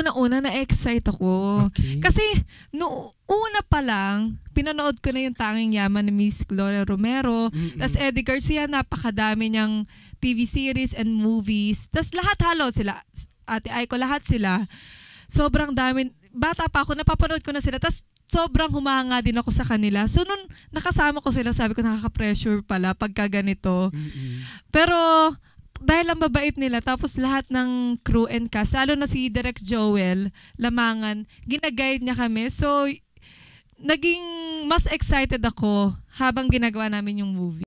una una na-excite ako. Okay. Kasi no una pa lang, pinanood ko na yung tanging yaman ni Miss Gloria Romero. mm Tapos Eddie Garcia, napakadami niyang TV series and movies. Tapos lahat halo sila. Ate Aiko, lahat sila. Sobrang dami. Bata pa ako, napapanood ko na sila. Tapos sobrang humanga din ako sa kanila. So, nung nakasama ko sila, sabi ko, nakaka-pressure pala pagka ganito. Mm-mm. Pero, dahil ang babait nila, tapos lahat ng crew and cast, lalo na si Direk Joel, Lamangan, ginaguide niya kami. So, naging mas excited ako habang ginagawa namin yung movie.